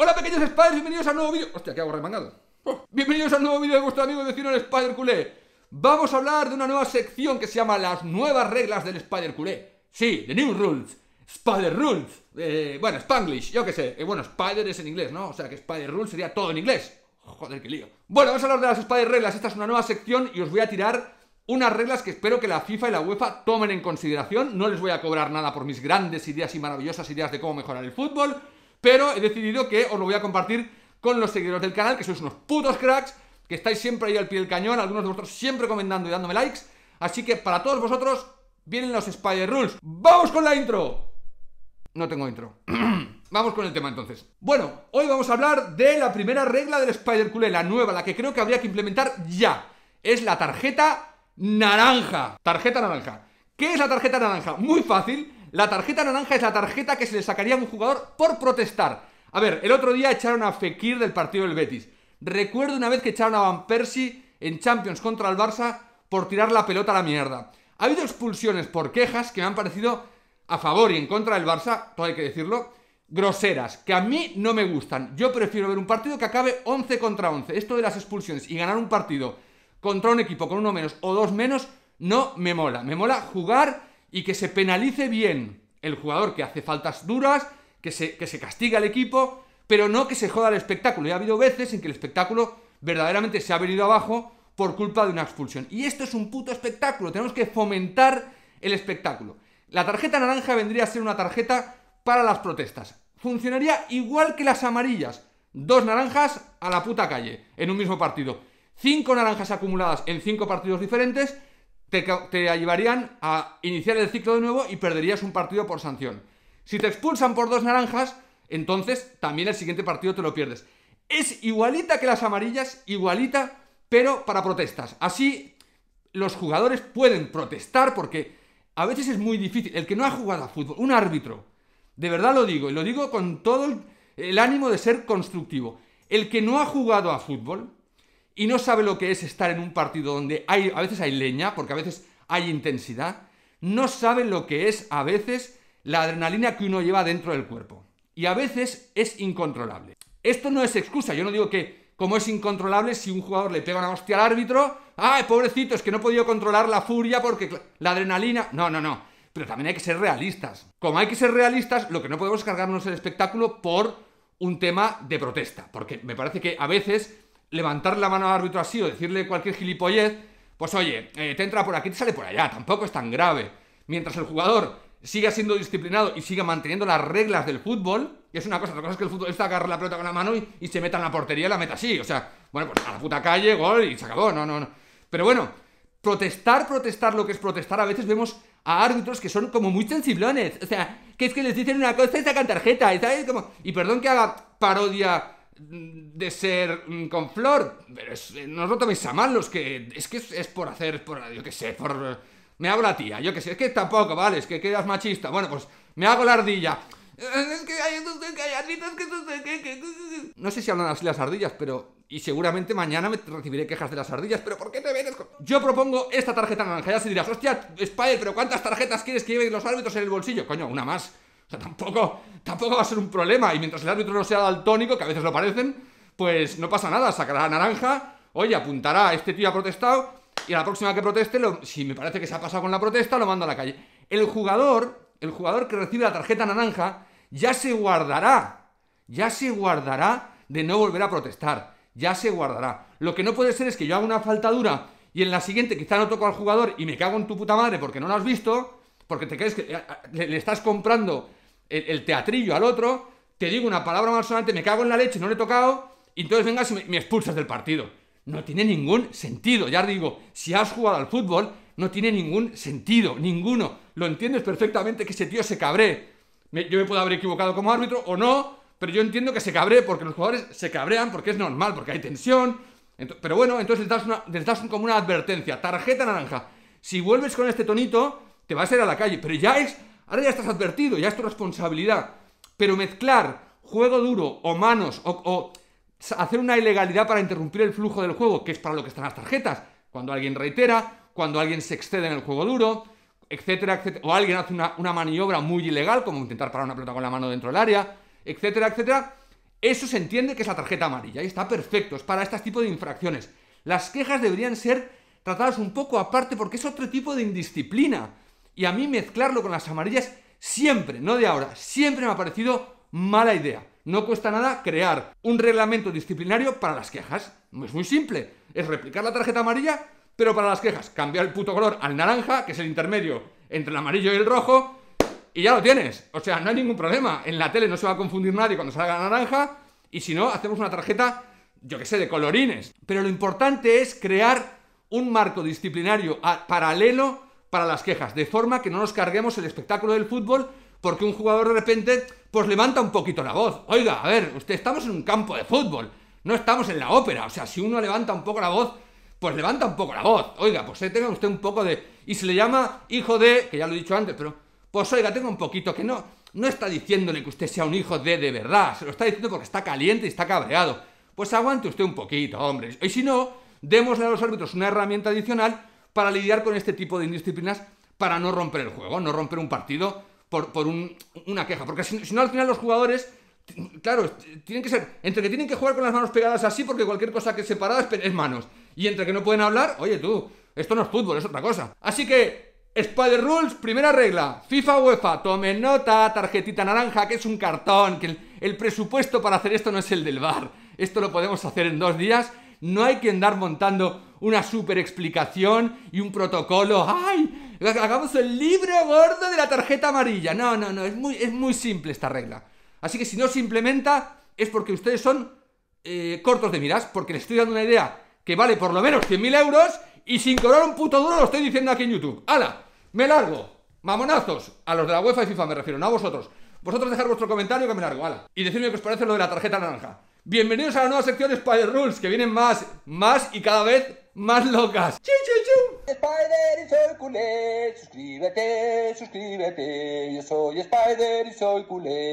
Hola pequeños spiders, bienvenidos a un nuevo vídeo... Hostia, ¿qué hago remangado? Oh, bienvenidos a un nuevo vídeo de vuestro amigo vecino el Spider Culé. Vamos a hablar de una nueva sección que se llama las nuevas reglas del Spider Culé. Sí, the new rules. Spider Rules. Eh, bueno, Spanglish, yo qué sé. Eh, bueno, Spider es en inglés, ¿no? O sea que Spider Rules sería todo en inglés. Joder, qué lío. Bueno, vamos a hablar de las Spider Reglas. Esta es una nueva sección y os voy a tirar unas reglas que espero que la FIFA y la UEFA tomen en consideración. No les voy a cobrar nada por mis grandes ideas y maravillosas ideas de cómo mejorar el fútbol pero he decidido que os lo voy a compartir con los seguidores del canal, que sois unos putos cracks, que estáis siempre ahí al pie del cañón, algunos de vosotros siempre comentando y dándome likes. Así que para todos vosotros vienen los Spider Rules. ¡Vamos con la intro! No tengo intro. vamos con el tema entonces. Bueno, hoy vamos a hablar de la primera regla del Spider Cule, la nueva, la que creo que habría que implementar ya. Es la tarjeta naranja. Tarjeta naranja. ¿Qué es la tarjeta naranja? Muy fácil. La tarjeta naranja es la tarjeta que se le sacaría a un jugador por protestar. A ver, el otro día echaron a Fekir del partido del Betis. Recuerdo una vez que echaron a Van Persie en Champions contra el Barça por tirar la pelota a la mierda. Ha habido expulsiones por quejas que me han parecido a favor y en contra del Barça, todo hay que decirlo, groseras, que a mí no me gustan. Yo prefiero ver un partido que acabe 11 contra 11. Esto de las expulsiones y ganar un partido contra un equipo con uno menos o dos menos no me mola. Me mola jugar y que se penalice bien el jugador que hace faltas duras, que se, que se castiga al equipo, pero no que se joda el espectáculo. Y ha habido veces en que el espectáculo verdaderamente se ha venido abajo por culpa de una expulsión. Y esto es un puto espectáculo, tenemos que fomentar el espectáculo. La tarjeta naranja vendría a ser una tarjeta para las protestas. Funcionaría igual que las amarillas. Dos naranjas a la puta calle en un mismo partido. Cinco naranjas acumuladas en cinco partidos diferentes te, llevarían a iniciar el ciclo de nuevo y perderías un partido por sanción. Si te expulsan por dos naranjas, entonces también el siguiente partido te lo pierdes. Es igualita que las amarillas, igualita, pero para protestas. Así los jugadores pueden protestar porque a veces es muy difícil. El que no ha jugado a fútbol, un árbitro, de verdad lo digo, y lo digo con todo el ánimo de ser constructivo. El que no ha jugado a fútbol y no sabe lo que es estar en un partido donde hay, a veces hay leña, porque a veces hay intensidad, no sabe lo que es a veces la adrenalina que uno lleva dentro del cuerpo. Y a veces es incontrolable. Esto no es excusa, yo no digo que como es incontrolable si un jugador le pega una hostia al árbitro, ¡ay, pobrecito, es que no he podido controlar la furia porque la adrenalina... No, no, no. Pero también hay que ser realistas. Como hay que ser realistas, lo que no podemos cargarnos el espectáculo por un tema de protesta. Porque me parece que a veces levantar la mano al árbitro así o decirle cualquier gilipollez, pues oye, eh, te entra por aquí, te sale por allá, tampoco es tan grave. Mientras el jugador siga siendo disciplinado y siga manteniendo las reglas del fútbol, y es una cosa, otra cosa es que el futbolista este agarra la pelota con la mano y, se meta en la portería y la meta así, o sea, bueno, pues a la puta calle, gol y se acabó, no, no, no. Pero bueno, protestar, protestar, lo que es protestar, a veces vemos a árbitros que son como muy sensiblones, o sea, que es que les dicen una cosa y sacan tarjeta, y sabes como, y perdón que haga parodia de ser mm, con Flor. Pero es, eh, no os lo toméis a mal, los que. Es que es, por hacer, por. Yo qué sé, por. Me hago la tía, yo que sé. Es que tampoco, vale, es que quedas machista. Bueno, pues me hago la ardilla. Es que hay, que No sé si hablan así las ardillas, pero. Y seguramente mañana me recibiré quejas de las ardillas, pero ¿por qué te vienes con.? Yo propongo esta tarjeta naranja. Ya se dirás, hostia, Spider, pero ¿cuántas tarjetas quieres que lleven los árbitros en el bolsillo? Coño, una más. O sea, tampoco, tampoco va a ser un problema. Y mientras el árbitro no sea daltónico, que a veces lo parecen, pues no pasa nada. Sacará la naranja, oye, apuntará, este tío ha protestado, y a la próxima que proteste, lo, si me parece que se ha pasado con la protesta, lo mando a la calle. El jugador, el jugador que recibe la tarjeta naranja, ya se guardará, ya se guardará de no volver a protestar, ya se guardará. Lo que no puede ser es que yo haga una faltadura y en la siguiente quizá no toco al jugador y me cago en tu puta madre porque no lo has visto, porque te crees que eh, eh, le estás comprando el, teatrillo al otro, te digo una palabra malsonante, me cago en la leche, no le he tocado, y entonces vengas y me, expulsas del partido. No tiene ningún sentido, ya digo, si has jugado al fútbol, no tiene ningún sentido, ninguno. Lo entiendes perfectamente que ese tío se cabré. yo me puedo haber equivocado como árbitro o no, pero yo entiendo que se cabré porque los jugadores se cabrean porque es normal, porque hay tensión. pero bueno, entonces das como una advertencia, tarjeta naranja. Si vuelves con este tonito, te vas a ir a la calle, pero ya es Ahora ya estás advertido, ya es tu responsabilidad. Pero mezclar juego duro o manos o, hacer una ilegalidad para interrumpir el flujo del juego, que es para lo que están las tarjetas. Cuando alguien reitera, cuando alguien se excede en el juego duro, etcétera, etcétera. O alguien hace una, una maniobra muy ilegal, como intentar parar una pelota con la mano dentro del área, etcétera, etcétera. Eso se entiende que es la tarjeta amarilla y está perfecto, es para este tipo de infracciones. Las quejas deberían ser tratadas un poco aparte porque es otro tipo de indisciplina y a mí mezclarlo con las amarillas siempre, no de ahora, siempre me ha parecido mala idea. No cuesta nada crear un reglamento disciplinario para las quejas. Es muy simple. Es replicar la tarjeta amarilla, pero para las quejas. Cambiar el puto color al naranja, que es el intermedio entre el amarillo y el rojo, y ya lo tienes. O sea, no hay ningún problema. En la tele no se va a confundir nadie cuando salga la naranja. Y si no, hacemos una tarjeta, yo qué sé, de colorines. Pero lo importante es crear un marco disciplinario paralelo para las quejas, de forma que no nos carguemos el espectáculo del fútbol porque un jugador de repente pues levanta un poquito la voz. Oiga, a ver, usted estamos en un campo de fútbol, no estamos en la ópera, o sea, si uno levanta un poco la voz, pues levanta un poco la voz. Oiga, pues eh, tenga usted un poco de y se le llama hijo de, que ya lo he dicho antes, pero pues oiga, tenga un poquito que no no está diciéndole que usted sea un hijo de de verdad, se lo está diciendo porque está caliente y está cabreado. Pues aguante usted un poquito, hombre. Y si no, démosle a los árbitros una herramienta adicional para lidiar con este tipo de indisciplinas, para no romper el juego, no romper un partido por, una queja. Porque si, no, al final los jugadores Claro, tienen que ser. Entre que tienen que jugar con las manos pegadas así, porque cualquier cosa que separada es, manos. Y entre que no pueden hablar, oye tú, esto no es fútbol, es otra cosa. Así que, Spider Rules, primera regla. FIFA UEFA, tome nota, tarjetita naranja, que es un cartón, que el, el presupuesto para hacer esto no es el del bar. Esto lo podemos hacer en dos días no hay que andar montando una super explicación y un protocolo. ¡Ay! Hagamos el libro gordo de la tarjeta amarilla. No, no, no. Es muy, es muy simple esta regla. Así que si no se implementa es porque ustedes son eh, cortos de miras, porque les estoy dando una idea que vale por lo menos 100.000 euros y sin cobrar un puto duro lo estoy diciendo aquí en YouTube. ¡Hala! ¡Me largo! ¡Mamonazos! A los de la UEFA y FIFA me refiero, no a vosotros. Vosotros dejar vuestro comentario que me largo, ¡hala! Y decidme qué os parece lo de la tarjeta naranja. Bienvenidos a la nueva sección Spider Rules, que vienen más, más y cada vez más locas. ¡Chu, chu, chu! Spider y soy culé, suscríbete, suscríbete. Yo soy Spider y soy culé.